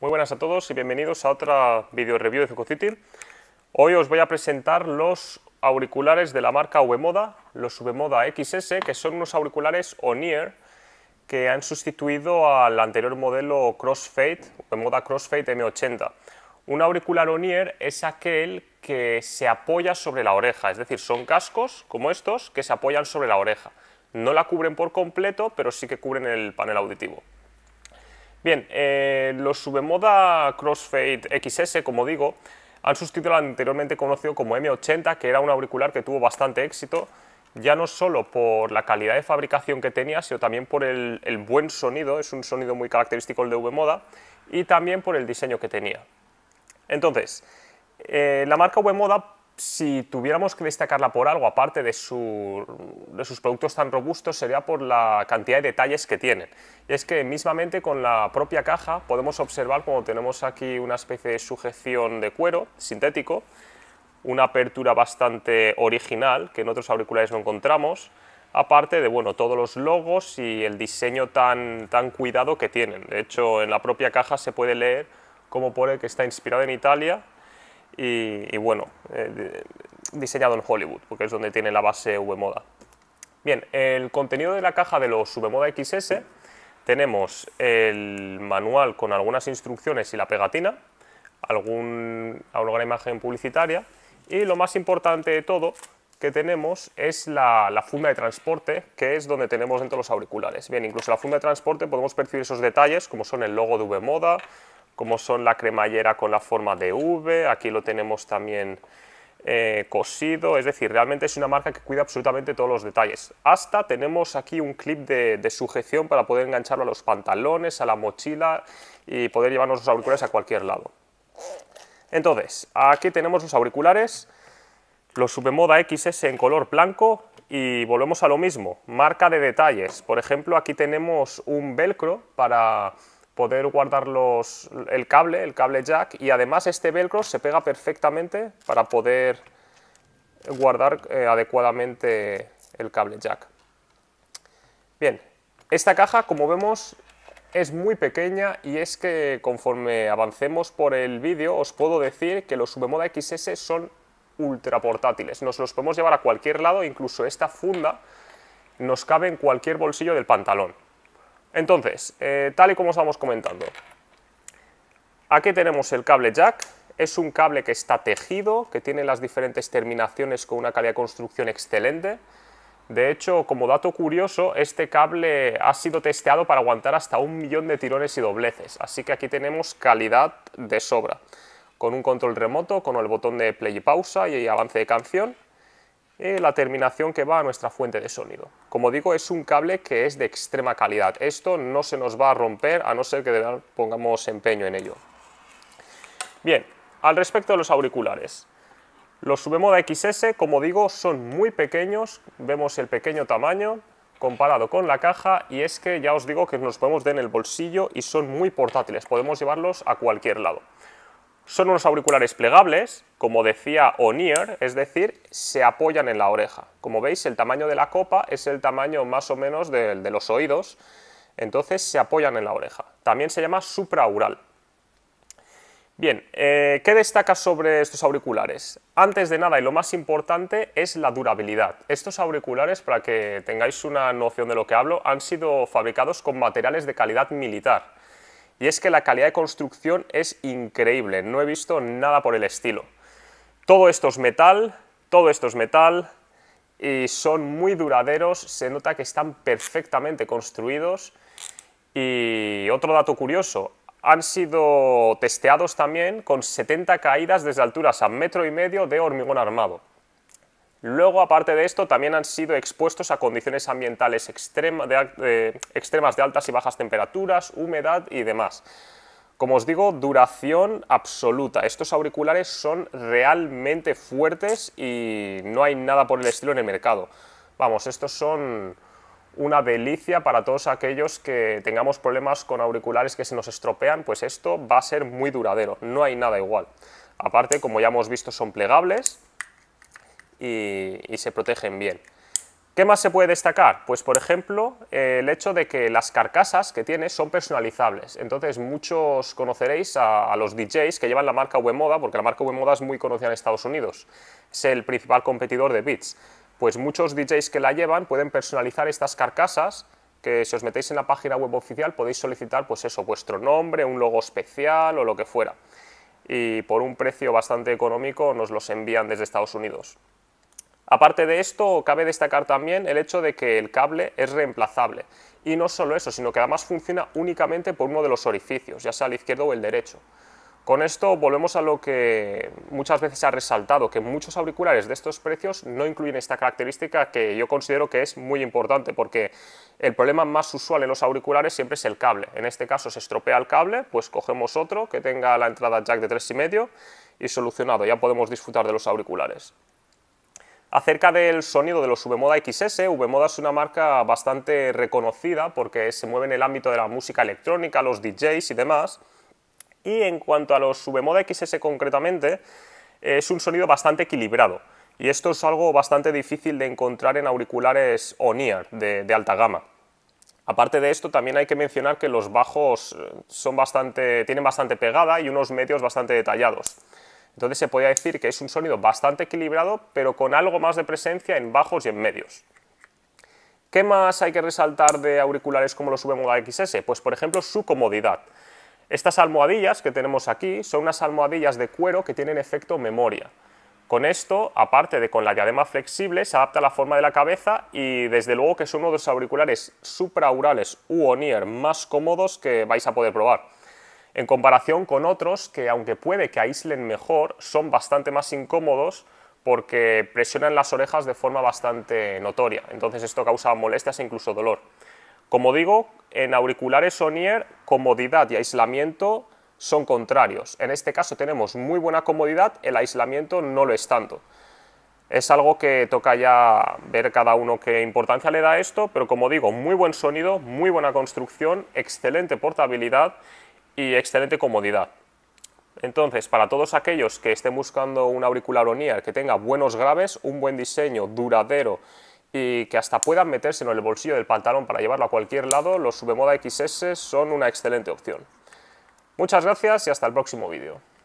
Muy buenas a todos y bienvenidos a otra video review de Zucocity. Hoy os voy a presentar los auriculares de la marca Vmoda los Vmoda XS, que son unos auriculares on que han sustituido al anterior modelo Crossfade, Vmoda Crossfade M80. Un auricular onear es aquel que se apoya sobre la oreja, es decir, son cascos como estos que se apoyan sobre la oreja. No la cubren por completo, pero sí que cubren el panel auditivo. Bien, eh, los moda Crossfade XS, como digo, han sustituido al anteriormente conocido como M80, que era un auricular que tuvo bastante éxito, ya no solo por la calidad de fabricación que tenía, sino también por el, buen sonido, es un sonido muy característico el de V-Moda, y también por el diseño que tenía. Entonces, eh, la marca V-Moda si tuviéramos que destacarla por algo, aparte de, sus productos tan robustos, sería por la cantidad de detalles que tienen. Y es que mismamente con la propia caja podemos observar como tenemos aquí una especie de sujeción de cuero sintético, una apertura bastante original que en otros auriculares no encontramos, aparte de bueno, todos los logos y el diseño tan, cuidado que tienen. De hecho, en la propia caja se puede leer cómo pone que está inspirado en Italia y, bueno, eh, diseñado en Hollywood, porque es donde tiene la base Vmoda. Bien, el contenido de la caja de los Vmoda XS tenemos el manual con algunas instrucciones y la pegatina, algún, alguna imagen publicitaria y lo más importante de todo que tenemos es la, la, funda de transporte, que es donde tenemos dentro los auriculares. Bien, incluso la funda de transporte podemos percibir esos detalles, como son el logo de Vmoda, como son la cremallera con la forma de V, aquí lo tenemos también eh, cosido, es decir, realmente es una marca que cuida absolutamente todos los detalles. Hasta tenemos aquí un clip de, sujeción para poder engancharlo a los pantalones, a la mochila y poder llevarnos los auriculares a cualquier lado. Entonces, aquí tenemos los auriculares, los Supermoda XS en color blanco y volvemos a lo mismo, marca de detalles. Por ejemplo, aquí tenemos un velcro para poder guardar los, el cable, el cable jack, y además este velcro se pega perfectamente para poder guardar eh, adecuadamente el cable jack. Bien, esta caja como vemos es muy pequeña y es que conforme avancemos por el vídeo os puedo decir que los V-Moda XS son ultra portátiles, nos los podemos llevar a cualquier lado, incluso esta funda nos cabe en cualquier bolsillo del pantalón. Entonces, eh, tal y como estamos comentando, aquí tenemos el cable jack, es un cable que está tejido, que tiene las diferentes terminaciones con una calidad de construcción excelente. De hecho, como dato curioso, este cable ha sido testeado para aguantar hasta un millón de tirones y dobleces, así que aquí tenemos calidad de sobra, con un control remoto, con el botón de play y pausa y avance de canción, eh, la terminación que va a nuestra fuente de sonido. Como digo, es un cable que es de extrema calidad. Esto no se nos va a romper a no ser que pongamos empeño en ello. Bien, al respecto de los auriculares. Los Subemoda XS, como digo, son muy pequeños. Vemos el pequeño tamaño comparado con la caja y es que ya os digo que nos podemos dar en el bolsillo y son muy portátiles. Podemos llevarlos a cualquier lado. Son unos auriculares plegables, como decía O'Near, es decir, se apoyan en la oreja. Como veis, el tamaño de la copa es el tamaño más o menos de, de los oídos, entonces se apoyan en la oreja. También se llama supraural. Bien, eh, ¿qué destaca sobre estos auriculares? Antes de nada y lo más importante es la durabilidad. Estos auriculares, para que tengáis una noción de lo que hablo, han sido fabricados con materiales de calidad militar y es que la calidad de construcción es increíble, no he visto nada por el estilo. Todo esto es metal, todo esto es metal y son muy duraderos, se nota que están perfectamente construidos y otro dato curioso, han sido testeados también con 70 caídas desde alturas a metro y medio de hormigón armado. Luego, aparte de esto, también han sido expuestos a condiciones ambientales eh, extremas de altas y bajas temperaturas, humedad y demás. Como os digo, duración absoluta. Estos auriculares son realmente fuertes y no hay nada por el estilo en el mercado. Vamos, estos son una delicia para todos aquellos que tengamos problemas con auriculares que se nos estropean, pues esto va a ser muy duradero, no hay nada igual. Aparte, como ya hemos visto, son plegables y, se protegen bien. ¿Qué más se puede destacar? Pues por ejemplo el hecho de que las carcasas que tiene son personalizables. Entonces muchos conoceréis a, los DJs que llevan la marca V-Moda, porque la marca Wemoda es muy conocida en Estados Unidos. Es el principal competidor de Beats. Pues muchos DJs que la llevan pueden personalizar estas carcasas que si os metéis en la página web oficial podéis solicitar pues eso, vuestro nombre, un logo especial o lo que fuera. Y por un precio bastante económico nos los envían desde Estados Unidos. Aparte de esto, cabe destacar también el hecho de que el cable es reemplazable. Y no solo eso, sino que además funciona únicamente por uno de los orificios, ya sea el izquierdo o el derecho. Con esto volvemos a lo que muchas veces se ha resaltado, que muchos auriculares de estos precios no incluyen esta característica que yo considero que es muy importante, porque el problema más usual en los auriculares siempre es el cable. En este caso se estropea el cable, pues cogemos otro que tenga la entrada jack de 3,5 y solucionado, ya podemos disfrutar de los auriculares. Acerca del sonido de los Vmoda XS, Vmoda es una marca bastante reconocida porque se mueve en el ámbito de la música electrónica, los DJs y demás. Y en cuanto a los Vmoda XS concretamente, es un sonido bastante equilibrado. Y esto es algo bastante difícil de encontrar en auriculares on-ear de, de alta gama. Aparte de esto, también hay que mencionar que los bajos eh, son bastante, tienen bastante pegada y unos medios bastante detallados. Entonces se podría decir que es un sonido bastante equilibrado, pero con algo más de presencia en bajos y en medios. ¿Qué más hay que resaltar de auriculares como los Ubemoda XS? Pues por ejemplo su comodidad. Estas almohadillas que tenemos aquí son unas almohadillas de cuero que tienen efecto memoria. Con esto, aparte de con la diadema flexible, se adapta a la forma de la cabeza y desde luego que son uno de los auriculares supraurales u on más cómodos que vais a poder probar en comparación con otros que, aunque puede que aíslen mejor, son bastante más incómodos porque presionan las orejas de forma bastante notoria. Entonces esto causa molestias e incluso dolor. Como digo, en auriculares sonier comodidad y aislamiento son contrarios. En este caso tenemos muy buena comodidad, el aislamiento no lo es tanto. Es algo que toca ya ver cada uno qué importancia le da a esto, pero como digo, muy buen sonido, muy buena construcción, excelente portabilidad y excelente comodidad. Entonces, para todos aquellos que estén buscando un auricular on que tenga buenos graves, un buen diseño, duradero y que hasta puedan meterse en el bolsillo del pantalón para llevarlo a cualquier lado, los Subemoda XS son una excelente opción. Muchas gracias y hasta el próximo vídeo.